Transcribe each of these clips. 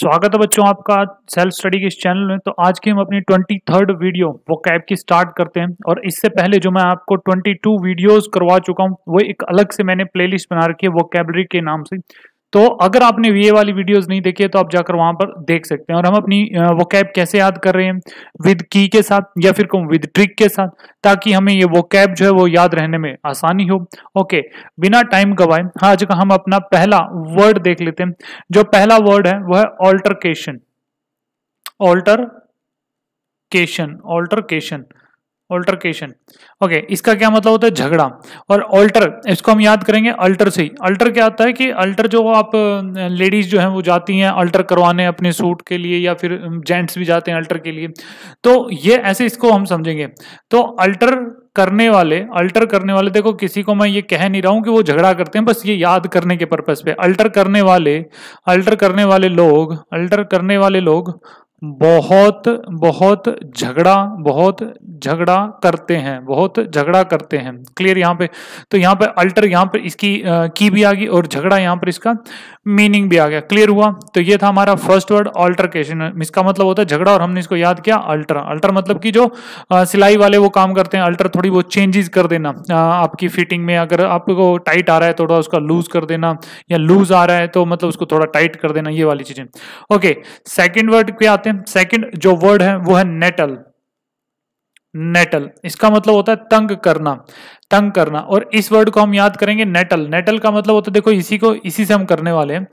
स्वागत है बच्चों आपका सेल्फ स्टडी के इस चैनल में तो आज की हम अपनी twenty third video vocab की स्टार्ट करते हैं और इससे पहले जो मैं आपको ट्वेंटी टू वीडियोज करवा चुका हूँ वो एक अलग से मैंने प्लेलिस्ट बना रखी है वो के नाम से तो अगर आपने ये वाली वीडियोस नहीं देखी है तो आप जाकर वहां पर देख सकते हैं और हम अपनी वो कैब कैसे याद कर रहे हैं विद की के साथ या फिर कहूँ विद ट्रिक के साथ ताकि हमें ये वो कैब जो है वो याद रहने में आसानी हो ओके बिना टाइम गवाए हाँ, आज का हम अपना पहला वर्ड देख लेते हैं जो पहला वर्ड है वह है altercation altercation altercation altercation okay okay, इसका क्या मतलब होता है झगड़ा और ऑल्टर इसको हम याद करेंगे अल्टर से ही अल्टर क्या होता है कि अल्टर जो आप लेडीज जो हैं वो जाती हैं अल्टर करवाने अपने सूट के लिए या फिर जेंट्स भी जाते हैं अल्टर के लिए तो ये ऐसे इसको हम समझेंगे तो अल्टर करने वाले अल्टर करने वाले देखो किसी को मैं ये कह नहीं रहा हूं कि वो झगड़ा करते हैं बस ये याद करने के पर्पज पे अल्टर करने वाले अल्टर करने वाले लोग अल्टर करने वाले लोग बहुत बहुत झगड़ा बहुत झगड़ा करते हैं बहुत झगड़ा करते हैं क्लियर यहाँ पे तो यहाँ पे अल्टर यहाँ पर इसकी की भी आ गई और झगड़ा यहाँ पर इसका मीनिंग भी आ गया क्लियर हुआ तो ये था हमारा फर्स्ट वर्ड ऑल्टरकेशन इसका मतलब होता है झगड़ा और हमने इसको याद किया अल्टर अल्टर मतलब कि जो सिलाई वाले वो काम करते हैं अल्टर थोड़ी वो चेंजेस कर देना आपकी फिटिंग में अगर आपको टाइट आ रहा है थोड़ा उसका लूज कर देना या लूज आ रहा है तो मतलब उसको थोड़ा टाइट कर देना ये वाली चीजें ओके सेकेंड वर्ड क्या आते आते हैं सेकंड जो वर्ड है वो है नेटल नेटल इसका मतलब होता है तंग करना तंग करना और इस वर्ड को हम याद करेंगे नेटल नेटल का मतलब होता है देखो इसी को इसी से हम करने वाले हैं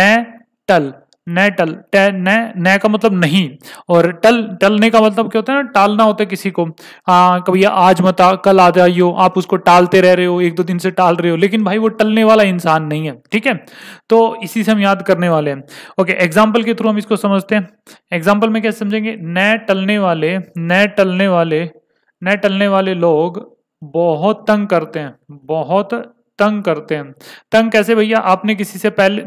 नेटल न टल न का मतलब नहीं और टल टलने का मतलब क्या होता है ना टालना होता है किसी को आ, कभी आज मत आ कल आ जाइयो आप उसको टालते रह रहे हो एक दो दिन से टाल रहे हो लेकिन भाई वो टलने वाला इंसान नहीं है ठीक है तो इसी से हम याद करने वाले हैं ओके एग्जाम्पल के थ्रू हम इसको समझते हैं एग्जाम्पल में क्या समझेंगे न टलने वाले न टलने वाले न टलने वाले लोग बहुत तंग करते हैं बहुत तंग करते हैं तंग कैसे भैया आपने किसी से पहले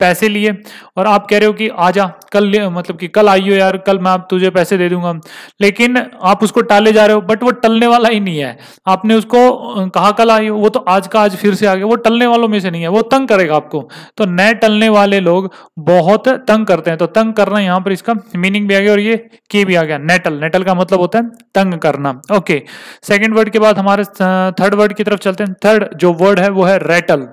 पैसे लिए और आप कह रहे हो कि आ जा कल मतलब कि कल आइयो यार कल मैं आप तुझे पैसे दे दूंगा लेकिन आप उसको टाले जा रहे हो बट वो टलने वाला ही नहीं है आपने उसको कहा कल आइयो वो तो आज का आज फिर से आ गया वो टलने वालों में से नहीं है वो तंग करेगा आपको तो नए टलने वाले लोग बहुत तंग करते हैं तो तंग करना यहाँ पर इसका मीनिंग भी आ गया और ये के भी आ गया नेटल नेटल का मतलब होता है तंग करना ओके सेकेंड वर्ड के बाद हमारे थर्ड वर्ड की तरफ चलते हैं थर्ड जो वर्ड है वो है रेटल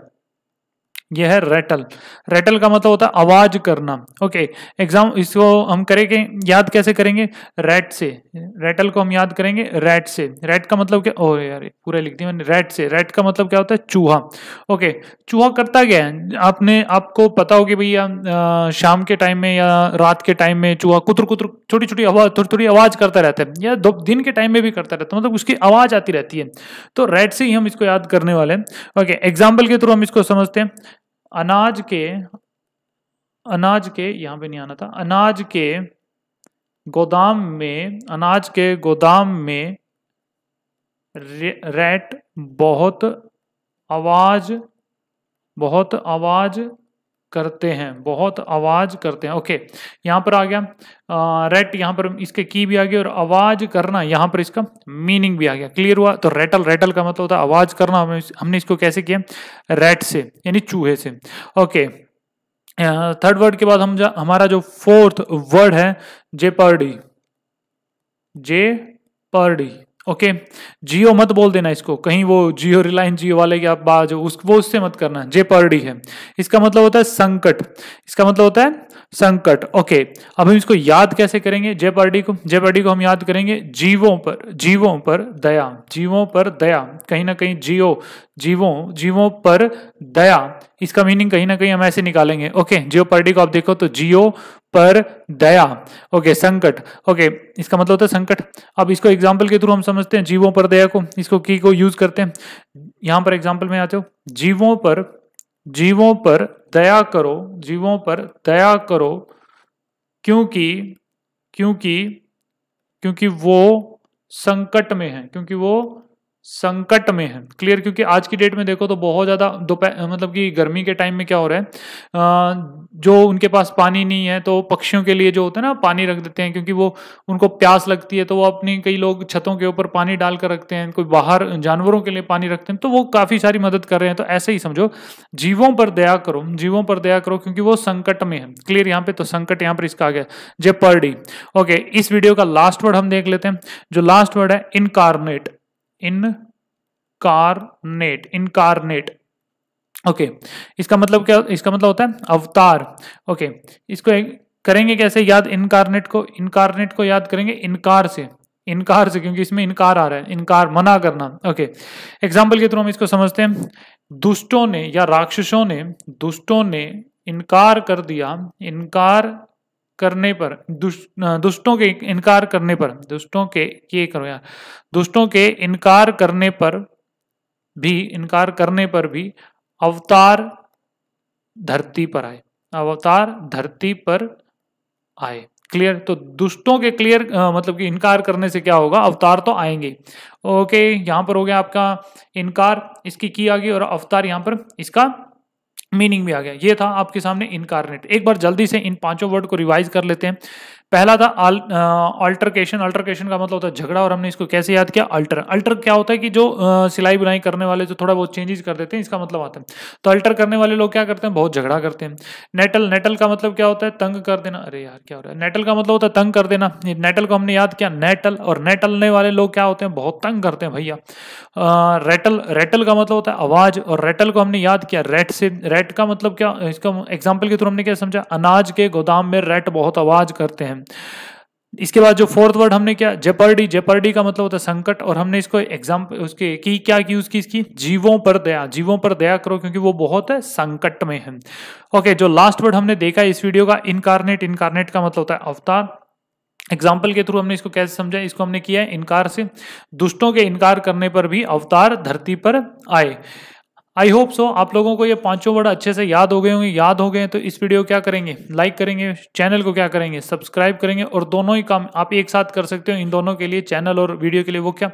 यह है रेटल रेटल का मतलब होता है आवाज करना ओके एग्जाम इसको हम करेंगे याद कैसे करेंगे रेट से रेटल को हम याद करेंगे रेट से रेट का मतलब क्या ओ यार पूरा लिख दिया मैंने रेट से रेट का मतलब क्या होता है चूहा ओके चूहा करता क्या है आपने आपको पता हो कि भैया शाम के टाइम में या रात के टाइम में चूहा कुतर कुतर छोटी छोटी आवाज थोड़ी थोड़ी आवाज करता रहता है या दो दिन के टाइम में भी करता रहता है मतलब उसकी आवाज आती रहती है तो रेट से ही हम इसको याद करने वाले हैं ओके एग्जाम्पल के थ्रू हम इसको समझते हैं अनाज के अनाज के यहाँ पे नहीं आना था अनाज के गोदाम में अनाज के गोदाम में रे, रेट बहुत आवाज बहुत आवाज करते हैं बहुत आवाज़ करते हैं ओके यहाँ पर आ गया रेट यहाँ पर इसके की भी आ गया और आवाज़ करना यहाँ पर इसका मीनिंग भी आ गया क्लियर हुआ तो रेटल रेटल का मतलब होता है आवाज़ करना हमने इसको कैसे किया रेट से यानी चूहे से ओके थर्ड वर्ड के बाद हम जा, हमारा जो फोर्थ वर्ड है जेपर्डी जे पर्डी ओके जियो मत बोल देना इसको कहीं वो जियो रिलायंस जियो वाले की आप बाज उस वो उससे मत करना जे पर्डी है इसका मतलब होता है संकट इसका मतलब होता है संकट ओके अब हम इसको याद कैसे करेंगे जे पर्डी को जे पर्डी को हम याद करेंगे जीवों पर जीवों पर दया जीवों पर दया कहीं ना कहीं जियो जीवों जीवों पर दया इसका मीनिंग कहीं ना कहीं हम ऐसे निकालेंगे ओके जियो पर्डी को आप देखो तो जियो पर दया ओके संकट ओके इसका मतलब होता है संकट अब इसको एग्जाम्पल के थ्रू हम समझते हैं जीवों पर दया को इसको की को यूज करते हैं यहां पर एग्जाम्पल में आते हो जीवों पर जीवों पर दया करो जीवों पर दया करो क्योंकि क्योंकि क्योंकि वो संकट में है क्योंकि वो संकट में है क्लियर क्योंकि आज की डेट में देखो तो बहुत ज़्यादा दोपहर मतलब कि गर्मी के टाइम में क्या हो रहा है जो उनके पास पानी नहीं है तो पक्षियों के लिए जो होता है ना पानी रख देते हैं क्योंकि वो उनको प्यास लगती है तो वो अपनी कई लोग छतों के ऊपर पानी डाल कर रखते हैं कोई बाहर जानवरों के लिए पानी रखते हैं तो वो काफ़ी सारी मदद कर रहे हैं तो ऐसे ही समझो जीवों पर दया करो जीवों पर दया करो क्योंकि वो संकट में है क्लियर यहाँ पे तो संकट यहाँ पर इसका आ गया जे पर ओके इस वीडियो का लास्ट वर्ड हम देख लेते हैं जो लास्ट वर्ड है इनकारनेट इनकारनेट इनकारनेट ओके इसका मतलब क्या इसका मतलब होता है अवतार ओके okay. इसको करेंगे कैसे याद इनकारनेट को इनकारनेट को याद करेंगे इनकार से इनकार से क्योंकि इसमें इनकार आ रहा है इनकार मना करना ओके okay. एग्जाम्पल के थ्रू हम इसको समझते हैं दुष्टों ने या राक्षसों ने दुष्टों ने इनकार कर दिया इनकार करने पर दुष्टों के इनकार करने पर दुष्टों के किए करो यार दुष्टों के इनकार करने पर भी इनकार करने पर भी अवतार धरती पर आए अवतार धरती पर आए क्लियर तो दुष्टों के क्लियर मतलब कि इनकार करने से क्या होगा अवतार तो आएंगे ओके यहां पर हो गया आपका इनकार इसकी की आ गई और अवतार यहां पर इसका मीनिंग भी आ गया ये था आपके सामने इनकारनेट एक बार जल्दी से इन पांचों वर्ड को रिवाइज कर लेते हैं पहला था अल्टरकेशन अल्टरकेशन का मतलब होता है झगड़ा और हमने इसको कैसे याद किया अल्टर अल्टर क्या होता है कि जो आ, सिलाई बुनाई करने वाले जो थोड़ा बहुत चेंजेस कर देते हैं इसका मतलब आता है तो अल्टर करने वाले लोग क्या करते हैं बहुत झगड़ा करते हैं नेटल नेटल का मतलब क्या होता है तंग कर देना अरे यार क्या हो रहा है नेटल का मतलब होता है तंग कर देना नेटल को हमने याद किया नेटल और नेटलने वाले लोग क्या होते हैं बहुत तंग करते हैं भैया रेटल रेटल का मतलब होता है आवाज और रेटल को हमने याद किया रेट से रेट का मतलब क्या इसका एग्जाम्पल के थ्रू हमने क्या समझा अनाज के गोदाम में रेट बहुत आवाज करते हैं इसके बाद जो फोर्थ वर्ड हमने क्या जेपर्डी जेपर्डी का मतलब होता है संकट और हमने इसको एग्जाम उसके की क्या की उसकी इसकी जीवों पर दया जीवों पर दया करो क्योंकि वो बहुत है संकट में है ओके जो लास्ट वर्ड हमने देखा इस वीडियो का इनकारनेट इनकारनेट का मतलब होता है अवतार एग्जाम्पल के थ्रू हमने इसको कैसे समझा इसको हमने किया है इनकार से दुष्टों के इनकार करने पर भी अवतार धरती पर आए आई होप सो आप लोगों को ये पांचों वर्ड अच्छे से याद हो गए होंगे याद हो गए तो इस वीडियो क्या करेंगे लाइक करेंगे चैनल को क्या करेंगे सब्सक्राइब करेंगे और दोनों ही काम आप एक साथ कर सकते हो इन दोनों के लिए चैनल और वीडियो के लिए वो क्या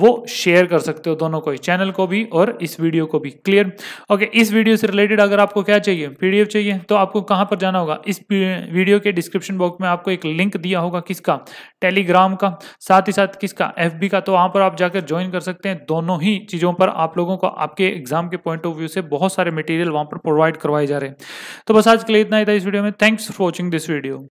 वो शेयर कर सकते हो दोनों को ही चैनल को भी और इस वीडियो को भी क्लियर ओके इस वीडियो से रिलेटेड अगर आपको क्या चाहिए पी चाहिए तो आपको कहाँ पर जाना होगा इस वीडियो के डिस्क्रिप्शन बॉक्स में आपको एक लिंक दिया होगा किसका टेलीग्राम का साथ ही साथ किसका एफ का तो वहाँ पर आप जाकर ज्वाइन कर सकते हैं दोनों ही चीज़ों पर आप लोगों को आपके एग्जाम के पॉइंट ऑफ व्यू से बहुत सारे मटेरियल वहाँ पर प्रोवाइड करवाए जा रहे हैं तो बस आज के लिए इतना ही था इस वीडियो में thanks for watching this video